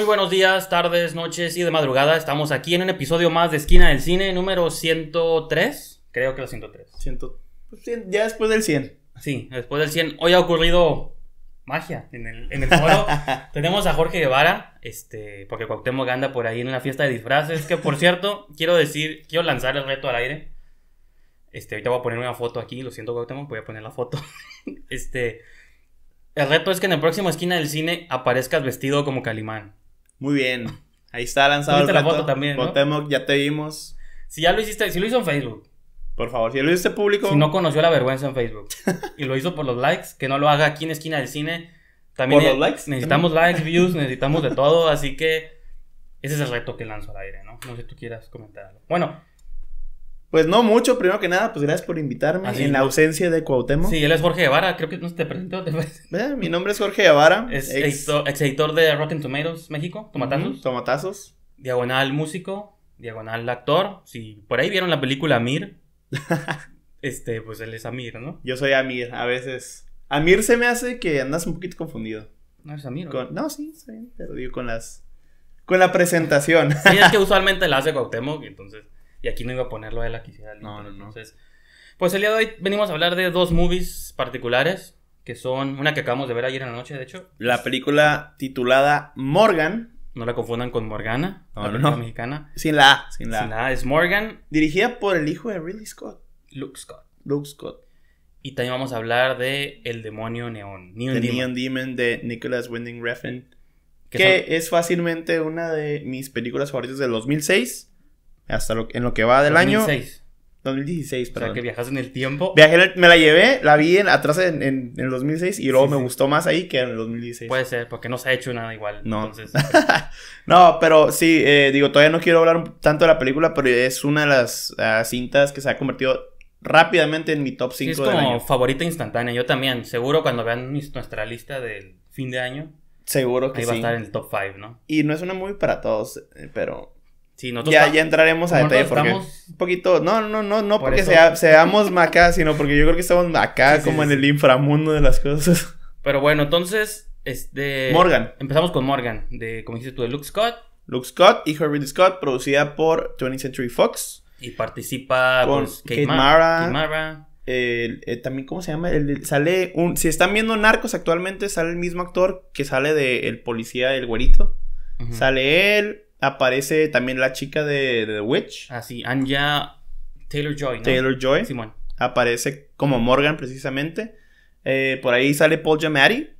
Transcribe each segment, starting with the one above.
Muy buenos días, tardes, noches y de madrugada. Estamos aquí en un episodio más de Esquina del Cine, número 103. Creo que lo 103. Pues, ya después del 100. Sí, después del 100. Hoy ha ocurrido magia en el, foro. Tenemos a Jorge Guevara, este, porque Cuauhtémoc anda por ahí en una fiesta de disfraces. Que por cierto, quiero decir, quiero lanzar el reto al aire. Este, ahorita voy a poner una foto aquí, lo siento Cuauhtémoc, voy a poner la foto. este, el reto es que en el próximo Esquina del Cine aparezcas vestido como Calimán. Muy bien. Ahí está lanzado el la foto también. ¿no? ya te vimos. Si ya lo hiciste, si lo hizo en Facebook. Por favor, si lo hiciste público. Si no conoció la vergüenza en Facebook y lo hizo por los likes, que no lo haga aquí en esquina del cine. También por los likes. Necesitamos likes, views, necesitamos de todo. Así que ese es el reto que lanzo al aire, ¿no? No sé si tú quieras comentar algo. Bueno, pues no mucho, primero que nada, pues gracias por invitarme ah, en la ausencia de Cuauhtémoc. Sí, él es Jorge Guevara, creo que no se te presentó. Eh, mi nombre es Jorge Guevara. ex... editor de Rotten Tomatoes México, Tomatazos. tomatazos. Diagonal músico, diagonal actor. Si por ahí vieron la película Amir, este, pues él es Amir, ¿no? Yo soy Amir, a veces. Amir se me hace que andas un poquito confundido. No es Amir. No, sí, sí, pero digo con las... Con la presentación. sí, es que usualmente la hace Cuauhtémoc, entonces... Y aquí no iba a ponerlo a él aquí. No, no, no. Entonces, pues el día de hoy venimos a hablar de dos movies particulares, que son una que acabamos de ver ayer en la noche, de hecho. La película titulada Morgan. No la confundan con Morgana, no, la no, mexicana. Sin la sin la A. Sin es Morgan. Dirigida por el hijo de Ridley Scott. Luke Scott. Luke Scott. Y también vamos a hablar de El demonio neón. Neon Demon. Demon de Nicholas Winding Refn. Que es fácilmente una de mis películas favoritas del 2006 hasta en lo que va del año. 2016, perdón. O sea, que viajas en el tiempo. Viajé, me la llevé, la vi atrás en, el 2006 y luego me gustó más ahí que en el 2016. Puede ser, porque no se ha hecho nada igual. No. no, pero sí, eh, digo, todavía no quiero hablar tanto de la película, pero es una de las ah, cintas que se ha convertido rápidamente en mi top 5 sí, es como favorita instantánea. Yo también, seguro cuando vean nuestra lista del fin de año. Seguro que ahí va a estar en el top 5, ¿no? Y no es una muy para todos, eh, pero ya, entraremos a detalle porque un poquito, no, no, no, no porque seamos acá, sino porque yo creo que estamos acá como en el inframundo de las cosas. Pero bueno, entonces, este... Morgan. Empezamos con Morgan, de, como dices tú, de Luke Scott. Luke Scott y Herbert Scott, producida por 20th Century Fox. Y participa con Kate, Mara. Eh, también, ¿cómo se llama? sale un... Si están viendo Narcos actualmente, sale el mismo actor que sale de El Policía, del güerito. Sale él, aparece también la chica de, The Witch. Así, ah, sí. Anja Taylor Joy. ¿no? Taylor Joy. Simón. Aparece como Morgan precisamente. Eh, por ahí sale Paul Giamatti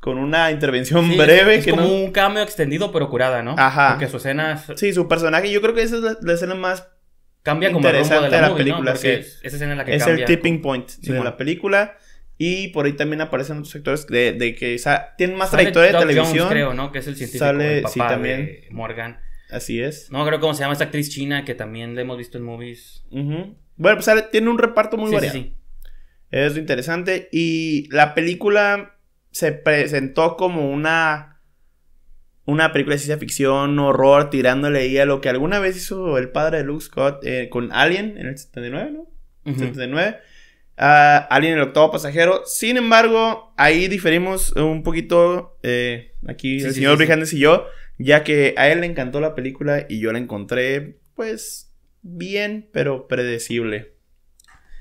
con una intervención breve. Es, como un cambio extendido pero curada, ¿no? Ajá. Porque su escena... Sí, su personaje. Yo creo que esa es la, escena más... Cambia como rumbo de la, película. ¿no? esa escena la que es el tipping point la película. Y por ahí también aparecen otros sectores de, de que sea, tienen más trayectoria de televisión. creo, ¿no? Que es el científico, sale, el papá también. De Morgan. Así es. No, creo cómo se llama esta actriz china que también la hemos visto en movies. Bueno, pues tiene un reparto muy sí, variado. Sí, es interesante. Y la película se presentó como una. Una película de ciencia ficción, horror, tirándole ahí a lo que alguna vez hizo el padre de Luke Scott eh, con Alien en el 79, ¿no? 79. Alguien Alien el octavo pasajero. Sin embargo, ahí diferimos un poquito eh, aquí el señor y yo, ya que a él le encantó la película y yo la encontré, pues, bien, pero predecible.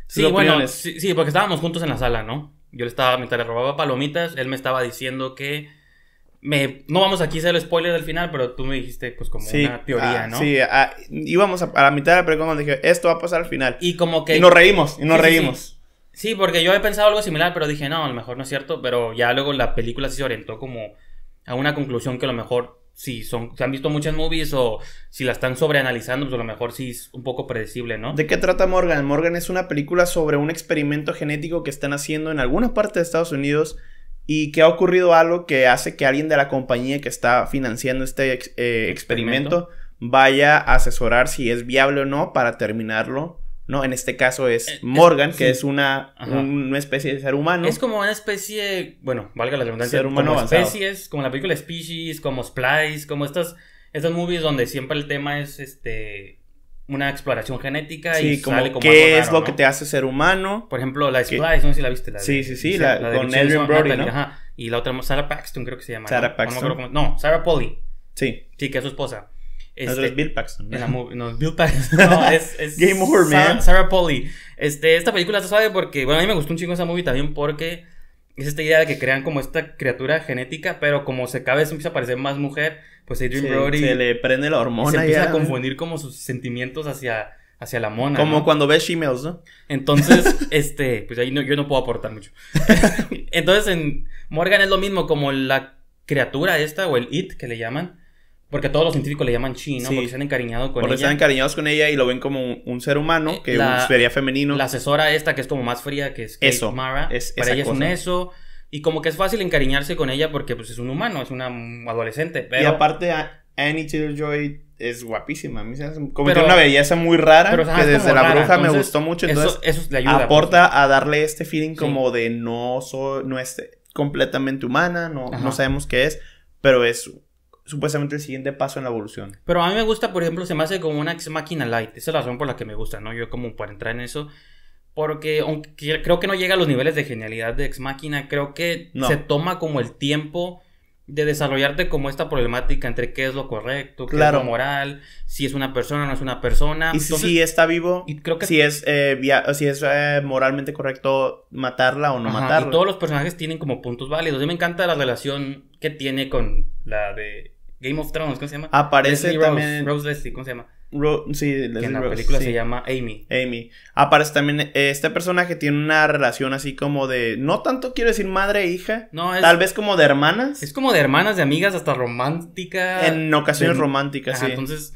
Sí, bueno, sí, porque estábamos juntos en la sala, ¿no? Yo le estaba, mitad, le robaba palomitas, él me estaba diciendo que me, no vamos aquí a hacer el spoiler del final, pero tú me dijiste, pues, como una teoría, ah, ¿no? Sí, ah, íbamos a, la mitad de la película dije, esto va a pasar al final. Y como que. nos reímos, y nos reímos. Sí, porque yo había pensado algo similar, pero dije, no, a lo mejor no es cierto, pero ya luego la película sí se orientó como a una conclusión que a lo mejor si son, se han visto muchas movies o si la están sobreanalizando, pues a lo mejor sí es un poco predecible, ¿no? ¿De qué trata Morgan? Morgan es una película sobre un experimento genético que están haciendo en alguna parte de Estados Unidos y que ha ocurrido algo que hace que alguien de la compañía que está financiando este eh, experimento vaya a asesorar si es viable o no para terminarlo ¿no? En este caso es eh, Morgan, que es una, una especie de ser humano. Es como una especie, bueno, valga la redundancia, ser humano como especies, como la película Species, como Splice, como estas, estas movies donde siempre el tema es este una exploración genética y como como qué es lo que te hace ser humano. Por ejemplo, la Splice, no sé si la viste. La sí, sí, sí, la, con Adrian Brody, ¿no? Ajá. Y la otra, Sarah Paxton creo que se llama. Sarah Paxton. No, no, Sarah Polly. Sí. Sí, que es su esposa. Este, los Bill Packs. En la no, Bill Packs. es, Game Over, Sarah, man. Sarah Polly. Este, esta película está suave porque, bueno, a mí me gustó un chingo esa movie también porque es esta idea de que crean como esta criatura genética, pero como se cabe se empieza a parecer más mujer, pues Adrian sí, Se le prende la hormona. se empieza a confundir como sus sentimientos hacia, hacia la mona. Como cuando ves Shemales, ¿no? Entonces, este, pues ahí yo no puedo aportar mucho. Entonces en Morgan es lo mismo, como la criatura esta, o el it que le llaman porque todos los científicos le llaman chi, ¿no? Porque se han encariñado con ella. Porque han encariñado con ella y lo ven como un, ser humano, que sería femenino. La asesora esta, que es como más fría, que es eso, Mara. para ella es un eso. Y como que es fácil encariñarse con ella porque pues es un humano, es una adolescente. Pero... Y aparte, Annie Joy es guapísima. A mí se hace como que una belleza muy rara que desde la bruja me gustó mucho. Entonces, eso, le ayuda, pues. aporta a darle este feeling como de no, no es completamente humana, no, no sabemos qué es, pero es supuestamente el siguiente paso en la evolución. Pero a mí me gusta, por ejemplo, se me hace como una ex máquina light. Esa es la razón por la que me gusta, ¿no? Yo como para entrar en eso. Porque aunque creo que no llega a los niveles de genialidad de ex máquina, creo que se toma como el tiempo de desarrollarte como esta problemática entre qué es lo correcto, qué claro. es lo moral, si es una persona o no es una persona. Y si, está vivo, si es, eh, si es eh, moralmente correcto matarla o no matarla. Y todos los personajes tienen como puntos válidos. A mí me encanta la relación que tiene con la de Game of Thrones, ¿cómo se llama? Aparece también. Rose, ¿cómo se llama? sí, en la película se llama Amy. Amy. Aparece también. Eh, este personaje tiene una relación así como de. No tanto quiero decir madre e hija. No, Tal vez como de hermanas. Es como de hermanas, de amigas, hasta romántica. En ocasiones románticas, Entonces,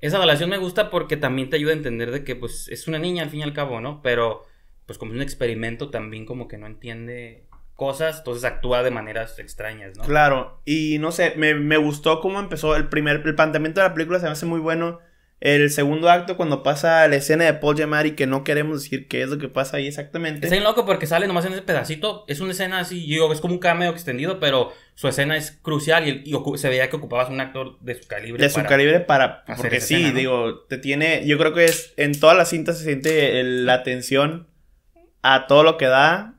esa relación me gusta porque también te ayuda a entender de que, pues, es una niña al fin y al cabo, ¿no? Pero, pues, como es un experimento, también como que no entiende cosas, entonces actúa de maneras extrañas, ¿no? Claro, y no sé, me, me gustó cómo empezó el primer, el planteamiento de la película se me hace muy bueno. El segundo acto, cuando pasa la escena de Paul Giamatti, que no queremos decir qué es lo que pasa ahí exactamente. Es bien loco porque sale nomás en ese pedacito. Es una escena así, digo, es como un cameo extendido, pero su escena es crucial y, se veía que ocupabas un actor de su calibre. De su calibre para. Porque sí, digo, te tiene. Yo creo que es en todas las cintas se siente la atención a todo lo que da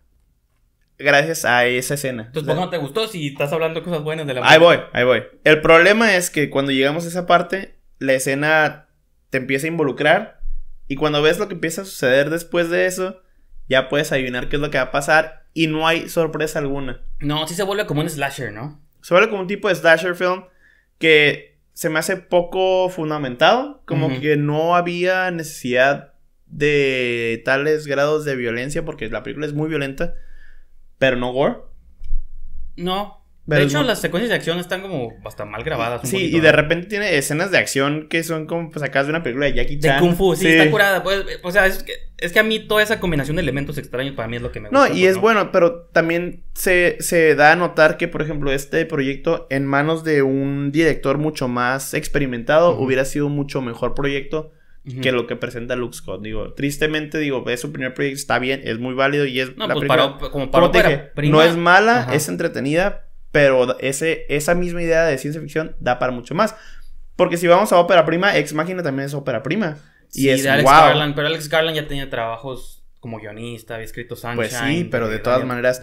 gracias a esa escena. Entonces, ¿por no te gustó si estás hablando cosas buenas de la Ahí voy, ahí voy. El problema es que cuando llegamos a esa parte, la escena te empieza a involucrar y cuando ves lo que empieza a suceder después de eso, ya puedes adivinar qué es lo que va a pasar y no hay sorpresa alguna. No, sí se vuelve como un slasher, ¿no? Se vuelve como un tipo de slasher film que se me hace poco fundamentado, como que no había necesidad de tales grados de violencia porque la película es muy violenta pero no gore. No. de hecho, las secuencias de acción están como hasta mal grabadas. sí, y de ¿eh? repente tiene escenas de acción que son como pues, sacadas de una película de Jackie Chan. De Kung Fu, sí, está curada. Pues, o sea, es que, a mí toda esa combinación de elementos extraños para mí es lo que me gusta. No, y es bueno, pero también se, da a notar que, por ejemplo, este proyecto en manos de un director mucho más experimentado hubiera sido un mucho mejor proyecto que lo que presenta Lux Digo, tristemente, digo, es su primer proyecto, está bien, es muy válido y es. Pues, como para No es mala, es entretenida, pero ese, esa misma idea de ciencia ficción da para mucho más. Porque si vamos a ópera prima, Ex Máquina también es ópera prima. Y es pero Alex Garland ya tenía trabajos como guionista, había escrito Sunshine. Pues sí, pero de, todas maneras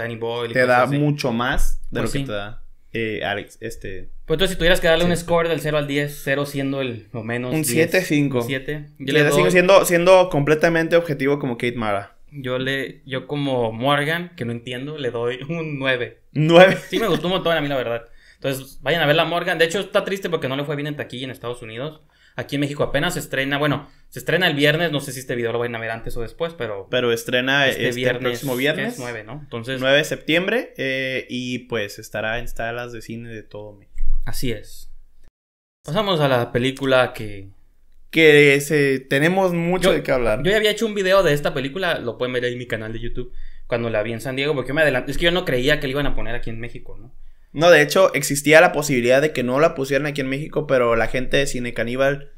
te da mucho más de pues lo que te da eh, Alex, este... Pues entonces si tuvieras que darle un score del 0 al 10, 0 siendo el lo menos... Un 7-5. 7. Yo le, siendo, siendo completamente objetivo como Kate Mara. Yo le, yo como Morgan, que no entiendo, le doy un 9. 9. Sí, me gustó un montón a mí la verdad. Entonces, vayan a ver la Morgan. De hecho, está triste porque no le fue bien en taquilla en Estados Unidos. Aquí en México apenas se estrena, bueno, se estrena el viernes, no sé si este video lo van a ver antes o después, pero... Pero estrena este, este viernes, próximo viernes. 9, ¿no? Entonces... 9 de septiembre eh, y pues estará en salas de cine de todo México. Así es. Pasamos a la película que... Que se, tenemos mucho de qué hablar. Yo ya había hecho un video de esta película, lo pueden ver ahí en mi canal de YouTube, cuando la vi en San Diego, porque me adelanté, es que yo no creía que la iban a poner aquí en México, ¿no? No, de hecho, existía la posibilidad de que no la pusieran aquí en México, pero la gente de Cine Caníbal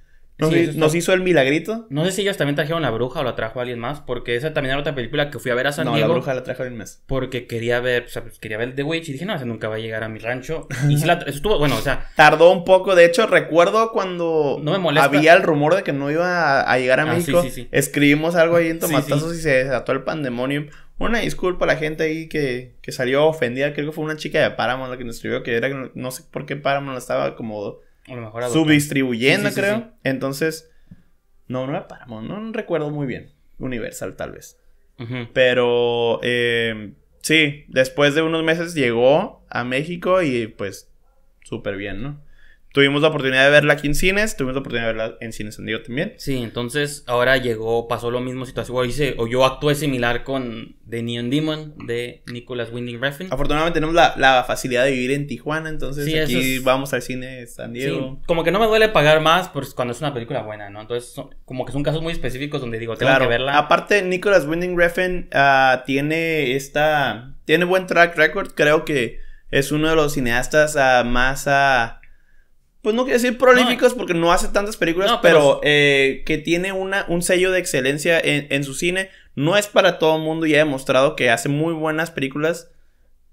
nos, hizo el milagrito. No sé si ellos también trajeron La Bruja o la trajo alguien más, porque esa también era otra película que fui a ver a San No, La Bruja la trajo alguien más. Porque quería ver, o sea, pues, quería ver The Witch y dije, no, esa nunca va a llegar a mi rancho. Y se la estuvo, bueno, o sea... Tardó un poco, de hecho, recuerdo cuando... No me molesta. Había el rumor de que no iba a, llegar a ah, México. Sí, sí, Escribimos algo ahí en Tomatazos y se desató el pandemonium. Una disculpa a la gente ahí que, que salió ofendida. Creo que fue una chica de Paramount la que nos escribió que era, no sé por qué Paramount estaba como subdistribuyendo, creo. Entonces, no, no era Paramount, no, recuerdo muy bien. Universal, tal vez. Pero, eh, sí, después de unos meses llegó a México y pues súper bien, ¿no? Tuvimos la oportunidad de verla aquí en cines, tuvimos la oportunidad de verla en Cines San Diego también. Sí, entonces ahora llegó, pasó lo mismo situación, o, o yo actué similar con The Neon Demon de Nicholas Winding Refn. Afortunadamente tenemos la, facilidad de vivir en Tijuana, entonces aquí vamos al cine San Diego. como que no me duele pagar más pues, cuando es una película buena, ¿no? Entonces, como que son casos muy específicos donde digo, tengo que verla. Aparte, Nicholas Winding Refn ah, tiene esta, tiene buen track record, creo que es uno de los cineastas ah, más... a... Ah, pues no quiero decir prolíficos porque no hace tantas películas, pero, eh, que tiene una, un sello de excelencia en, su cine. No es para todo el mundo y ha demostrado que hace muy buenas películas,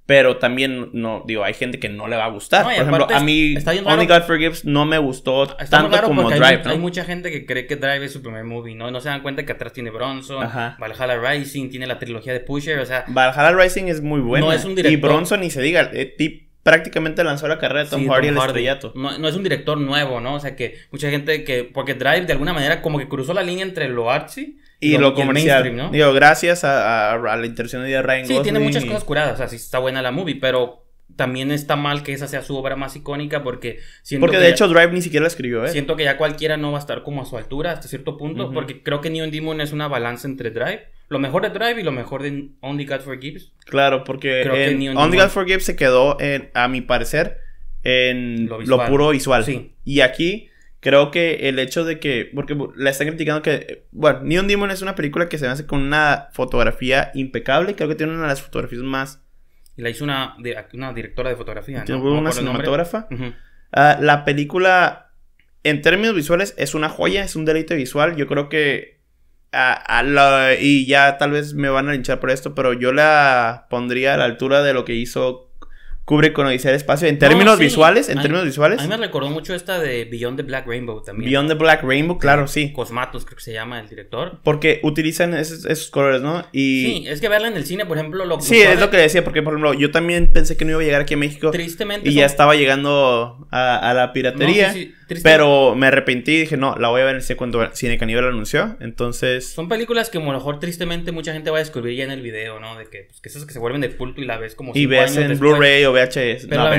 pero también, no, digo, hay gente que no le va a gustar. Por ejemplo, a mí Only God Forgives no me gustó tanto como Drive. Hay, mucha gente que cree que Drive es su primer movie, ¿no? No se dan cuenta que atrás tiene Bronson, Valhalla Rising, tiene la trilogía de Pusher, o sea... Valhalla Rising es muy bueno No es un director. Y Bronson, ni se diga, eh, prácticamente lanzó la carrera de Tom Hardy Tom estrellato. No, es un director nuevo, ¿no? O sea que mucha gente que. Porque Drive de alguna manera como que cruzó la línea entre lo artsy y lo, comercial. ¿no? Digo, gracias a, la intervención de Ryan Gosling. Sí, tiene muchas cosas curadas. O sea, sí está buena la movie, pero también está mal que esa sea su obra más icónica porque siento porque de hecho Drive ni siquiera la escribió ¿eh? siento que ya cualquiera no va a estar como a su altura hasta cierto punto porque creo que Neon Demon es una balanza entre Drive lo mejor de Drive y lo mejor de Only God Forgives. Claro, porque Only God Forgives se quedó, en, a mi parecer, en lo, puro visual. Sí. Y aquí creo que el hecho de que, porque la están criticando que, bueno, Neon Demon es una película que se hace con una fotografía impecable, creo que tiene una de las fotografías más... Y la hizo una, directora de fotografía. ¿no? Una cinematógrafa. Ah, la película, en términos visuales, es una joya, es un deleite visual. Yo creo que y ya tal vez me van a linchar por esto, pero yo la pondría a la altura de lo que hizo cubre Odisea el espacio en términos visuales, en términos visuales. mí me recordó mucho esta de Beyond the Black Rainbow también. Beyond the Black Rainbow, claro, sí. Cosmatos creo que se llama el director. Porque utilizan esos, colores, ¿no? Y... Sí, es que verla en el cine, por ejemplo, lo Sí, es lo que decía, porque por ejemplo, yo también pensé que no iba a llegar aquí a México. Tristemente. Y ya estaba llegando a, la piratería. pero me arrepentí y dije, no, la voy a ver en el cine cuando Cine Caníbal anunció. Entonces. Son películas que a lo mejor tristemente mucha gente va a descubrir ya en el video, ¿no? De que, pues, que esas que se vuelven de culto y la ves como. Y ves en Blu-ray o VHS. la,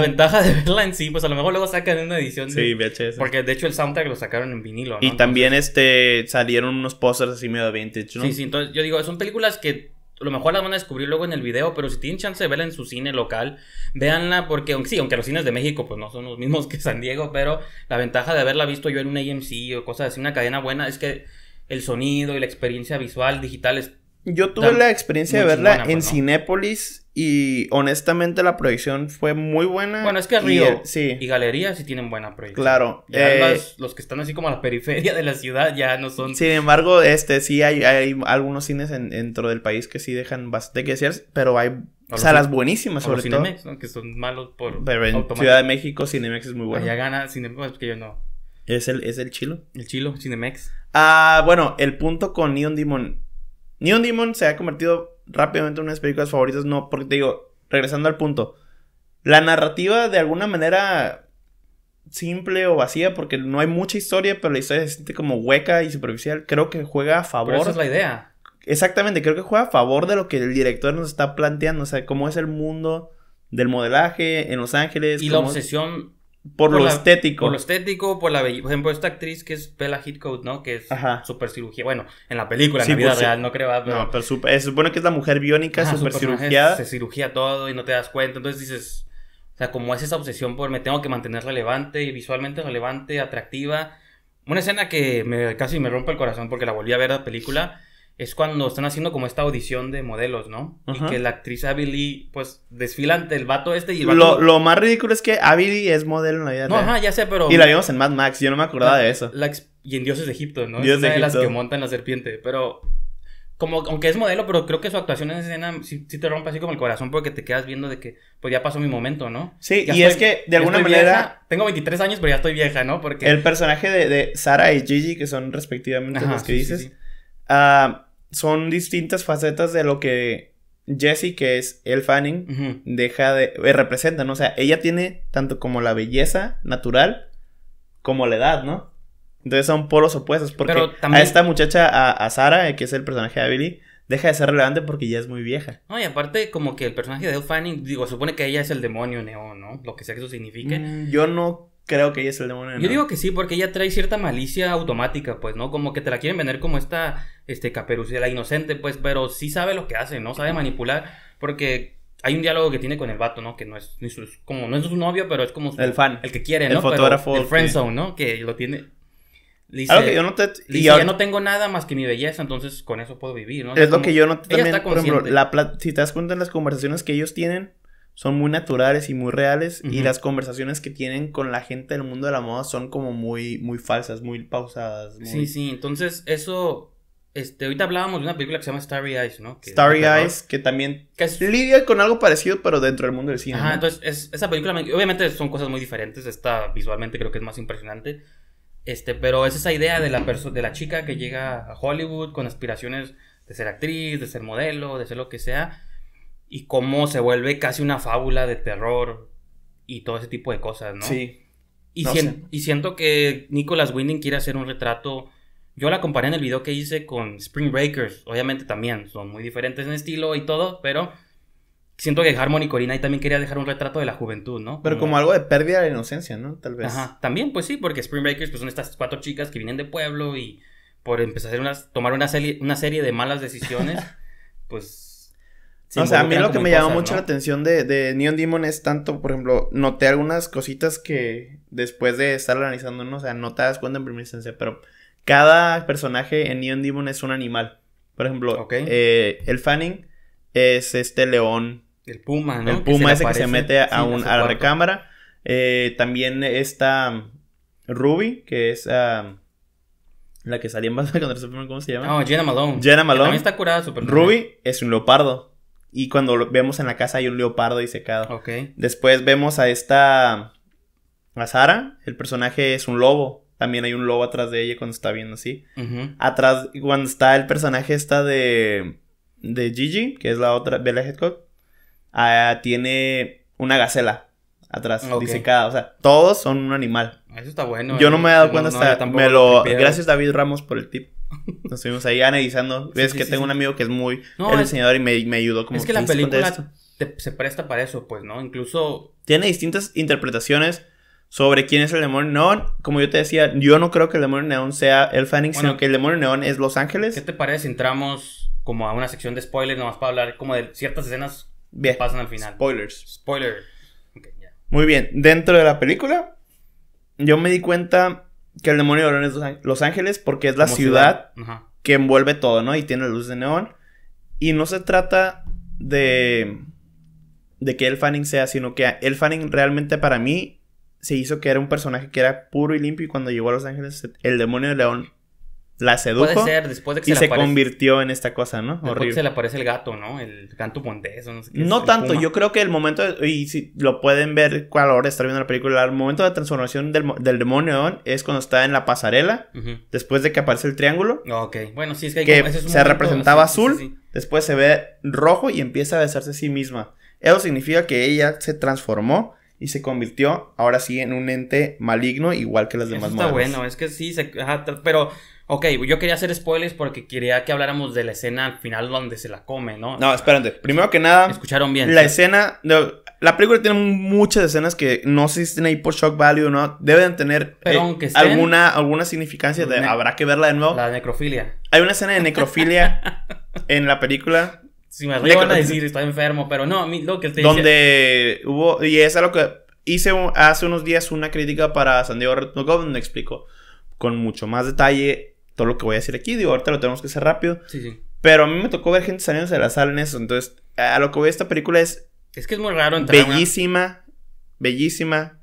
ventaja de verla en sí, pues a lo mejor luego sacan una edición. Sí, VHS. Porque de hecho el soundtrack lo sacaron en vinilo. Y también este salieron unos posters así medio vintage, ¿no? Sí, sí, entonces yo digo, son películas que a lo mejor las van a descubrir luego en el video, pero si tienen chance de verla en su cine local, véanla porque, sí, aunque los cines de México pues no son los mismos que San Diego, pero la ventaja de haberla visto yo en un AMC o cosas así, una cadena buena, es que el sonido y la experiencia visual digital es yo tuve la experiencia de verla en Cinépolis y honestamente la proyección fue muy buena. Bueno, es que Río y, sí. Galería sí tienen buena proyección. Claro. Eh, los, que están así como a la periferia de la ciudad ya no son... Sin embargo, este sí hay, algunos cines dentro del país que sí dejan bastante que decir. pero hay salas buenísimas, sobre todo. Cinemex, que son malos por. Pero en Ciudad de México, Cinemex es muy bueno. Allá gana Cinemex, que yo no. ¿Es el, ¿Es el chilo? El chilo, Cinemex. Ah, bueno, el punto con Neon Demon Neon Demon se ha convertido rápidamente en una de las películas favoritas, no, porque te digo, regresando al punto, la narrativa de alguna manera simple o vacía, porque no hay mucha historia, pero la historia se siente como hueca y superficial, creo que juega a favor. esa es la idea. Exactamente, creo que juega a favor de lo que el director nos está planteando, o sea, cómo es el mundo del modelaje en Los Ángeles. Y la obsesión por, lo estético. Por lo estético, por la belleza. Por ejemplo, esta actriz que es Bella Heathcote ¿no? Que es Ajá. cirugía. Bueno, en la película, en la vida pues, real, no creo. Pero... Ah, no, pero Es bueno eh, que es la mujer biónica, súper Se cirugía todo y no te das cuenta. Entonces dices, o sea, como es esa obsesión por me tengo que mantener relevante y visualmente relevante, atractiva. Una escena que casi me rompe el corazón porque la volví a ver la película es cuando están haciendo como esta audición de modelos, ¿no? Y que la actriz Abby pues, desfila ante el vato este y Lo, lo más ridículo es que Abby es modelo en la vida no, real. ajá, ya sé, pero... Y la vimos en Mad Max, yo no me acordaba de eso. y en Dioses de Egipto, ¿no? Dioses es de, las que montan la serpiente, pero... Como, aunque es modelo, pero creo que su actuación en esa escena sí, te rompe así como el corazón porque te quedas viendo de que, pues ya pasó mi momento, ¿no? Sí, y es que de alguna manera... Tengo 23 años, pero ya estoy vieja, ¿no? Porque... El personaje de, Sara y Gigi, que son respectivamente los que dices... Ah, son distintas facetas de lo que Jessie, que es el Fanning, deja de. Eh, representa, O sea, ella tiene tanto como la belleza natural como la edad, ¿no? Entonces son polos opuestos. Porque a esta muchacha, a, Sara, eh, que es el personaje de Billy, deja de ser relevante porque ya es muy vieja. No, y aparte, como que el personaje de el Fanning, digo, supone que ella es el demonio neón, ¿no? Lo que sea que eso signifique. Mm, yo no creo que ella es el demonio. Yo digo que sí, porque ella trae cierta malicia automática, pues, ¿no? Como que te la quieren vender como esta, este, caperucita inocente, pues, pero sí sabe lo que hace, ¿no? Sabe manipular, porque hay un diálogo que tiene con el vato, ¿no? Que no es, como, no es su novio, pero es como el fan. El que quiere, ¿no? El fotógrafo. el friendzone, ¿no? Que lo tiene... Dice, Algo yo no no tengo nada más que mi belleza, entonces con eso puedo vivir, ¿no? es lo que yo no... También, por ejemplo, la, si te das cuenta en las conversaciones que ellos tienen, son muy naturales y muy reales y las conversaciones que tienen con la gente del mundo de la moda son como muy muy falsas, muy pausadas. Sí, sí, entonces eso este, ahorita hablábamos de una película que se llama Starry Eyes, ¿no? Starry Eyes, que también que lidia con algo parecido, pero dentro del mundo del cine. Ah, entonces esa película, obviamente son cosas muy diferentes, esta visualmente creo que es más impresionante, este, pero es esa idea de la, de la chica que llega a Hollywood con aspiraciones de ser actriz, de ser modelo, de ser lo que sea, y cómo se vuelve casi una fábula de terror y todo ese tipo de cosas, ¿no? Sí. Y, y siento que Nicolas Winding quiere hacer un retrato. Yo la comparé en el video que hice con Spring Breakers. Obviamente también son muy diferentes en estilo y todo, pero siento que Harmony Corina ahí también quería dejar un retrato de la juventud, ¿no? Pero como, algo de pérdida de la inocencia, ¿no? Tal vez. Ajá, también, pues sí, porque Spring Breakers pues, son estas cuatro chicas que vienen de pueblo y por empezar a hacer tomar una una serie de malas decisiones, pues o sea, a mí lo que me llamó mucho la atención de, Neon Demon es tanto, por ejemplo, noté algunas cositas que después de estar analizando, ¿no? o sea, no te das cuenta en primera instancia, pero cada personaje en Neon Demon es un animal. Por ejemplo, eh, el Fanning es este león. El puma, ¿no? El puma que ese que se mete a, un, a la recámara. Eh, también está um, Ruby, que es... Um, la que salía en Batman contra Superman, ¿cómo se llama? Oh, Jenna Malone. Jenna Malone. también está curada Superman. Ruby es un leopardo. Y cuando vemos en la casa hay un leopardo disecado. Ok. Después vemos a esta. A Sara. El personaje es un lobo. También hay un lobo atrás de ella cuando está viendo así. Atrás, cuando está el personaje está de. De Gigi, que es la otra, Bella Headcock. Ah, tiene una gacela atrás, disecada. O sea, todos son un animal. Eso está bueno. Yo no eh. me he dado cuenta hasta. me lo... Gracias, David Ramos, por el tip. Nos estuvimos ahí analizando. Ves que tengo un amigo que es muy no, diseñador y me, me, ayudó como. Es que la película se presta para eso, pues, ¿no? Incluso. Tiene distintas interpretaciones sobre quién es el demonio neón. Como yo te decía, yo no creo que el demonio neón sea el Fanning, sino que el demonio neón es Los Ángeles. ¿Qué te parece si entramos como a una sección de spoilers nomás para hablar como de ciertas escenas que pasan al final? Spoilers. Spoiler. Muy bien, dentro de la película, yo me di cuenta que el demonio de es Los Ángeles porque es la ciudad, que envuelve todo, ¿no? Y tiene luz de neón. Y no se trata de, de que El Fanning sea, sino que El Fanning realmente para mí se hizo que era un personaje que era puro y limpio y cuando llegó a Los Ángeles el demonio de león la sedujo. Puede ser, después de que y se, convirtió en esta cosa, ¿no? Después Horrible. se le aparece el gato, ¿no? El canto o no tanto, yo creo que el momento, y si lo pueden ver a la hora viendo la película, el momento de transformación del, del demonio es cuando está en la pasarela, después de que aparece el triángulo. Ok, bueno, sí, es que, se representaba azul, después se ve rojo y empieza a besarse a sí misma. Eso significa que ella se transformó y se convirtió ahora sí en un ente maligno igual que las demás. Eso está bueno, es que sí, se, pero Ok, yo quería hacer spoilers porque quería que habláramos de la escena al final donde se la come, ¿no? No, espérate. Primero que nada. Escucharon bien. La escena. la película tiene muchas escenas que no existen ahí por shock value no. Deben tener eh, alguna, alguna significancia. De, habrá que verla de nuevo. La necrofilia. Hay una escena de necrofilia en la película. Si me río, a decir, estoy enfermo, pero no, lo que te Donde hubo, y es algo que hice hace unos días una crítica para San Diego Gov. donde explico con mucho más detalle todo lo que voy a decir aquí. Digo, ahorita lo tenemos que hacer rápido. Sí, sí. Pero a mí me tocó ver gente saliendo de la sala en eso. Entonces, a lo que voy esta película es. Es que es muy raro entrar. Bellísima. Bellísima.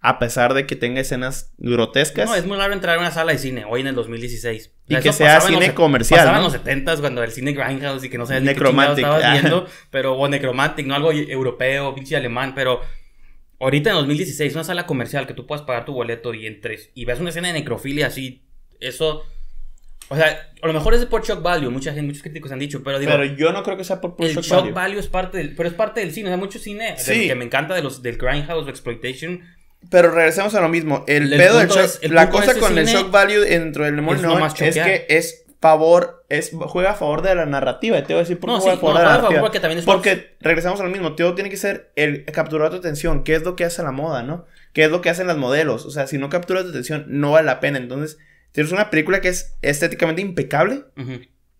A pesar de que tenga escenas grotescas. No, es muy raro entrar a una sala de cine hoy en el 2016. y que sea cine comercial. Pasaban los 70 cuando el cine Grindhouse y que no sabes necromantic. Ni qué viendo. pero, o Necromantic, no algo europeo, pinche alemán, pero. Ahorita en 2016, una sala comercial que tú puedas pagar tu boleto y entres y ves una escena de necrofilia así eso. O sea, a lo mejor es por shock value, mucha gente, muchos críticos han dicho, pero Pero yo no creo que sea por, el shock, value. es parte del, pero es parte del cine, o sea, mucho cine que me encanta de los del grindhouse, exploitation. Pero regresemos a lo mismo, el, pedo del shock, la cosa con el shock value dentro del es que es favor, es juega a favor de la narrativa, te voy a decir por Porque, regresamos a lo mismo, todo tiene que ser el capturar tu atención, qué es lo que hace la moda, ¿no? ¿Qué es lo que hacen las modelos? O sea, si no capturas tu atención no vale la pena, entonces es una película que es estéticamente impecable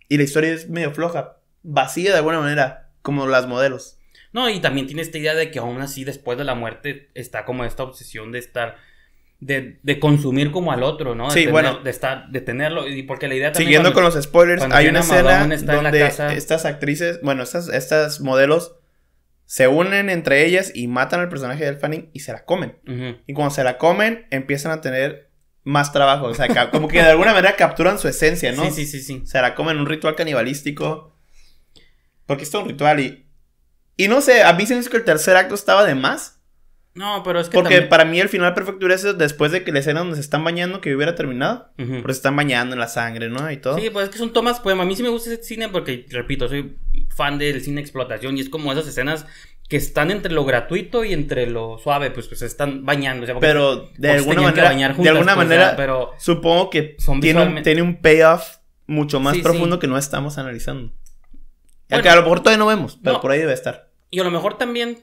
y la historia es medio floja, vacía de alguna manera, como las modelos. No, y también tiene esta idea de que aún así después de la muerte está como esta obsesión de estar de, consumir como al otro, ¿no? sí, bueno. De, estar, de tenerlo. Y porque la idea también Siguiendo con los spoilers, hay una escena donde estas actrices, bueno, estas, estas modelos se unen entre ellas y matan al personaje del Fanning y se la comen. Y cuando se la comen, empiezan a tener más trabajo. O sea, como que de alguna manera capturan su esencia, ¿no? Sí, sí, sí, sí. sea, la comen un ritual canibalístico. Porque esto es un ritual y. Y no sé, a mí se me hizo que el tercer acto estaba de más. No, pero es que. Porque para mí el final perfecto era es después de que la escena donde se están bañando, que hubiera terminado. Porque Pero se están bañando en la sangre, ¿no? Y todo. Sí, pues es que son tomas poema. Pues, a mí sí me gusta ese cine porque, repito, soy fan del cine explotación y es como esas escenas que están entre lo gratuito y entre lo suave, pues, pues están bañando. pero pues, de pues, alguna manera, de alguna pues, manera, supongo que son tiene, un, tiene un payoff mucho más profundo que no estamos analizando. Bueno, a lo mejor todavía no vemos, pero por ahí debe estar. Y a lo mejor también,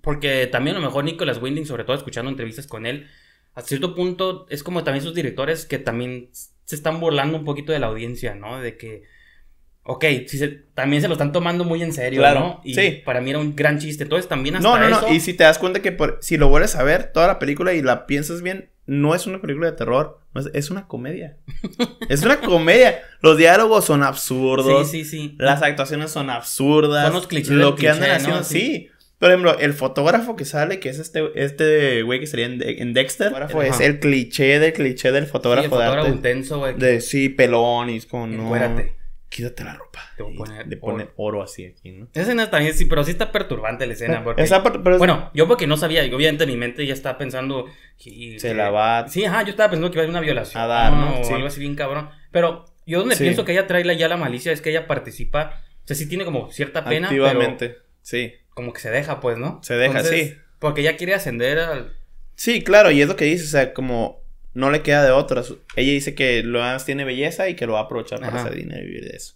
porque también a lo mejor Nicolas Winding, sobre todo escuchando entrevistas con él, a cierto punto es como también sus directores que también se están burlando un poquito de la audiencia, ¿no? De que Ok, si también se lo están tomando muy en serio, claro, ¿no? Y sí. para mí era un gran chiste. Entonces también hasta No, no, no. Y si te das cuenta que si lo vuelves a ver, toda la película y la piensas bien, no es una película de terror. es, una comedia. es una comedia. Los diálogos son absurdos. Sí, sí, sí. Las actuaciones son absurdas. Son los clichés. Lo que sí. Por ejemplo, el fotógrafo que sale, que es este, este güey que sería en, en Dexter, el es el cliché del cliché del fotógrafo, sí, el fotógrafo de intenso, güey. De, sí, pelón y es como, no quítate la ropa. Te le pone oro. así aquí, ¿no? Esa escena también sí, pero sí está perturbante la escena. Eh, porque, Bueno, yo porque no sabía, obviamente mi mente ya estaba pensando Se la va... Sí, ajá, yo estaba pensando que iba a haber una violación. A dar, ¿no? algo así bien cabrón. Pero yo donde pienso que ella trae ya la malicia es que ella participa, o sea, sí tiene como cierta pena, Activamente, sí. Como que se deja, pues, ¿no? Se deja, sí. Porque ella quiere ascender al... Sí, claro, y es lo que dice, o sea, como no le queda de otras. Ella dice que lo demás tiene belleza y que lo va a aprovechar para hacer dinero y vivir de eso.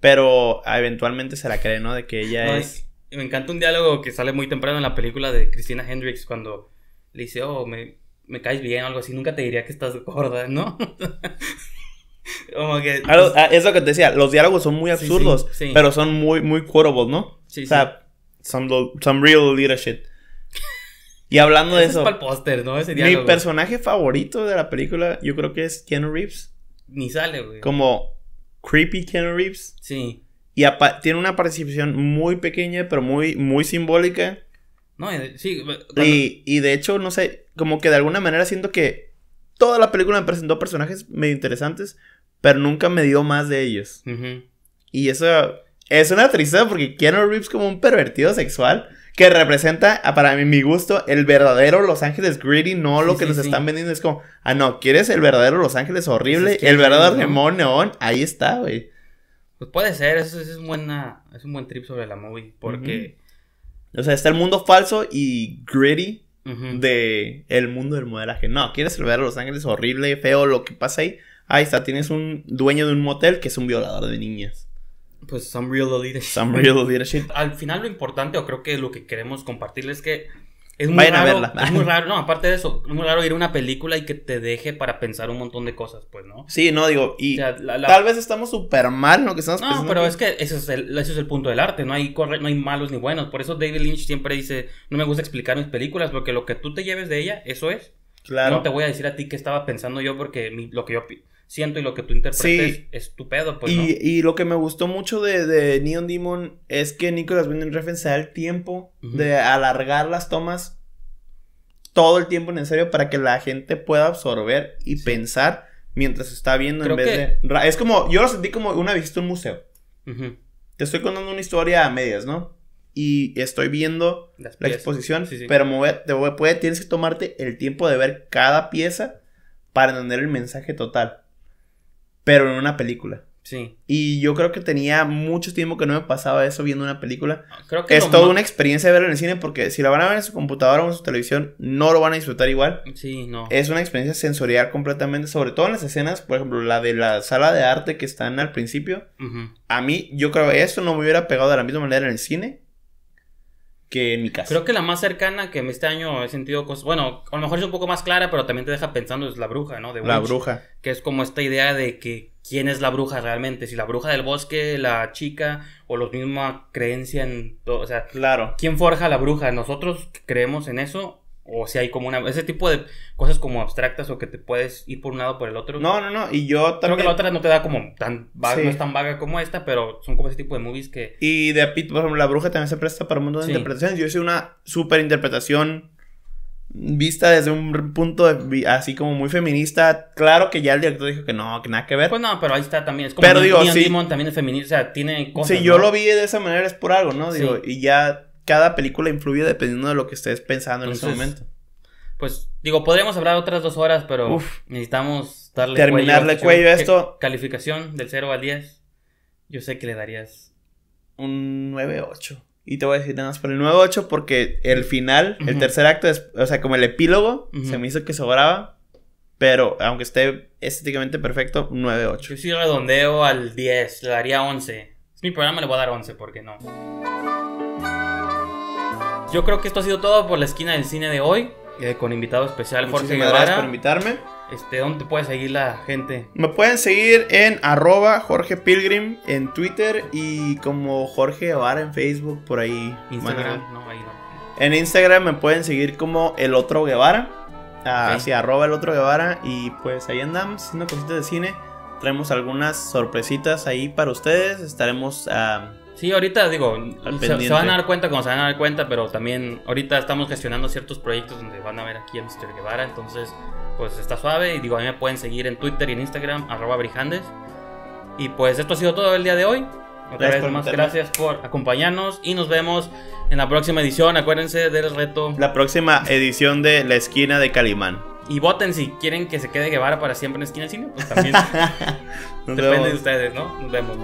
Pero ah, eventualmente se la cree, ¿no? De que ella es... Me encanta un diálogo que sale muy temprano en la película de Christina Hendricks cuando le dice, oh, me, caes bien o algo así, nunca te diría que estás gorda, ¿no? Como que... Es pues, lo ah, que te decía, los diálogos son muy absurdos, pero son muy, muy quotables, ¿no? Sí, o sea, some real leadership. Y hablando de eso. póster, Ese Mi personaje favorito de la película, yo creo que es Ken Reeves. Ni sale, güey. Como creepy Ken Reeves. Sí. Y tiene una participación muy pequeña, pero muy, muy simbólica. No, eh, sí. Eh, y, de hecho, no sé, como que de alguna manera siento que toda la película me presentó personajes medio interesantes, pero nunca me dio más de ellos. Y eso es una tristeza porque Keanu Reeves como un pervertido sexual que representa, para mí, mi gusto, el verdadero Los Ángeles gritty, no lo que nos están vendiendo. Es como, ah, no, ¿quieres el verdadero Los Ángeles horrible? Pues el verdadero demonio, Neón, ahí está, güey. Pues puede ser, eso, es, buena, es un buen trip sobre la movie, porque... O sea, está el mundo falso y gritty de el mundo del modelaje. No, ¿quieres el verdadero Los Ángeles horrible, feo, lo que pasa ahí? Ahí está, tienes un dueño de un motel que es un violador de niñas. Pues some real leadership. Some real Al final lo importante, o creo que lo que queremos compartirles es que es muy raro, Es muy raro, no, aparte de eso, es muy raro ir a una película y que te deje para pensar un montón de cosas, pues, ¿no? Sí, no, digo, y tal vez estamos súper mal en lo que estamos no, pensando. No, pero es que ese es, el, es el punto del arte, no hay, corre... no hay malos ni buenos. Por eso David Lynch siempre dice, no me gusta explicar mis películas, porque lo que tú te lleves de ella, eso es. Claro. No te voy a decir a ti qué estaba pensando yo, porque lo que yo siento y lo que tú interpretes es pues, Y, lo que me gustó mucho de, Neon Demon es que Nicolas Winding Refn se da el tiempo de alargar las tomas todo el tiempo en serio para que la gente pueda absorber y pensar mientras está viendo en vez de. Es como, yo lo sentí como una visita a un museo. Te estoy contando una historia a medias, ¿no? y estoy viendo la exposición, pero tienes que tomarte el tiempo de ver cada pieza para entender el mensaje total pero en una película. Sí. Y yo creo que tenía mucho tiempo que no me pasaba eso viendo una película. Ah, creo que es toda una experiencia de verlo en el cine porque si la van a ver en su computadora o en su televisión, no lo van a disfrutar igual. Sí, no. Es una experiencia sensorial completamente, sobre todo en las escenas, por ejemplo, la de la sala de arte que están al principio. A mí, yo creo que eso no me hubiera pegado de la misma manera en el cine que en mi casa. Creo que la más cercana que este año he sentido cosas. Bueno, a lo mejor es un poco más clara, pero también te deja pensando, es la bruja, ¿no? De la bruja. Que es como esta idea de que quién es la bruja realmente. Si la bruja del bosque, la chica, o la misma creencia en todo. O sea, claro. ¿quién forja la bruja? ¿Nosotros creemos en eso? o si hay como una ese tipo de cosas como abstractas o que te puedes ir por un lado o por el otro. No, no, no, y yo también Creo que la otra no te da como tan vaga, no es tan vaga como esta, pero son como ese tipo de movies que Y de Pit, por ejemplo, La bruja también se presta para un montón de interpretaciones. Yo hice una super interpretación vista desde un punto así como muy feminista. Claro que ya el director dijo que no, que nada que ver. Pues no, pero ahí está también. Es como pero digo, sí. también es feminista, o sea, tiene cosas. Si yo lo vi de esa manera es por algo, ¿no? Digo, y ya cada película influye dependiendo de lo que estés pensando en ese momento. Pues digo, podríamos hablar otras dos horas, pero Uf, necesitamos darle terminarle cuello, a esto. Calificación del 0 al 10. Yo sé que le darías un 9-8. Y te voy a decir nada más por el 9-8 porque el final, el tercer acto, o sea, como el epílogo, se me hizo que sobraba. Pero aunque esté estéticamente perfecto, 9-8. Yo sí redondeo al 10, le daría 11. Es mi programa, le voy a dar 11, porque no. Yo creo que esto ha sido todo por la esquina del cine de hoy. Eh, con invitado especial Jorge Guevara. Gracias por invitarme. Este, ¿Dónde puede seguir la gente? Me pueden seguir en arroba Jorge Pilgrim en Twitter y como Jorge Guevara en Facebook, por ahí. Instagram, no, ahí no. En Instagram me pueden seguir como el otro Guevara. Ah, así arroba el otro Guevara. Y pues ahí andamos haciendo cositas de cine. Traemos algunas sorpresitas ahí para ustedes. Estaremos... a ah, Sí, ahorita digo, se, van a dar cuenta como se van a dar cuenta, pero también ahorita estamos gestionando ciertos proyectos donde van a ver aquí a Mr. Guevara, entonces pues está suave y digo, a mí me pueden seguir en Twitter y en Instagram, arroba brijandes. Y pues esto ha sido todo el día de hoy. Otra vez más gracias por acompañarnos y nos vemos en la próxima edición. Acuérdense del reto. La próxima edición de La Esquina de Calimán. Y voten si quieren que se quede Guevara para siempre en Esquina Cine, pues también. Depende de ustedes, ¿no? Nos vemos.